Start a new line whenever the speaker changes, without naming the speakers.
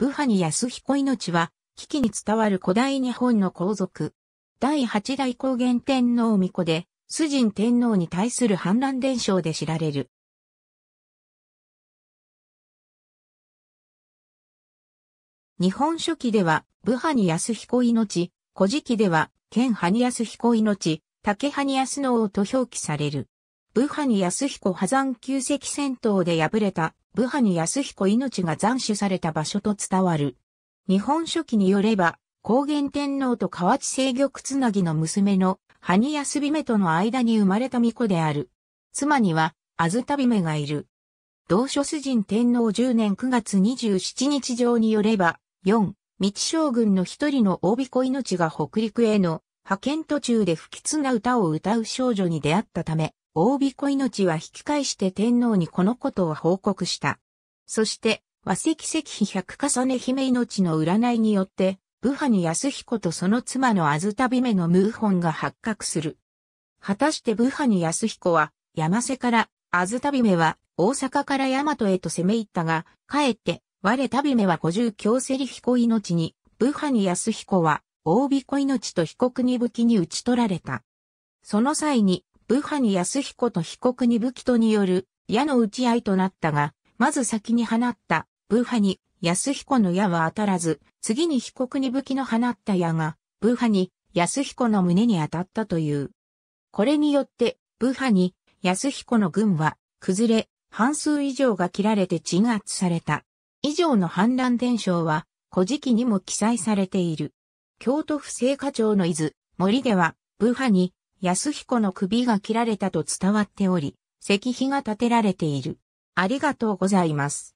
ブハに安彦命は、危機に伝わる古代日本の皇族。第八代高原天皇巫女で、崇神天皇に対する反乱伝承で知られる。日本書紀では、武派に安彦命、古事記では、剣派に安
彦命、竹派に安能と表記される。武派に安彦破山旧石戦闘で敗れた武派に安彦命が斬首された場所と伝わる。日本書紀によれば、高原天皇と河内制御つなぎの娘の埴安姫との間に生まれた巫女である。妻には、あずた姫がいる。同書主人天皇10年9月27日上によれば、4、道将軍の一人の大彦命が北陸への派遣途中で不吉な歌を歌う少女に出会ったため、大子命は引き返して天皇にこのことを報告した。そして、和石石碑百重ね姫命の占いによって、武派に安彦とその妻のあずたびめの無本が発覚する。果たして武派に安彦は、山瀬から、あずたびめは、大阪から大和へと攻め入ったが、かえって、我たびめは五十強セリ彦命に、武派に安彦は、大子命と被告に武器に打ち取られた。その際に、ブハニ安彦と被告に武器とによる矢の打ち合いとなったが、まず先に放ったブハニ安彦の矢は当たらず、次に被告に武器の放った矢が、ブハニ安彦の胸に当たったという。これによって、ブハニ安彦の軍は崩れ、半数以上が切られて鎮圧された。以上の反乱伝承は、古事記にも記載されている。京都府聖火町の伊豆、森では、ブハニ安彦の首が切られたと伝わっており、石碑が建てられている。ありがとうございます。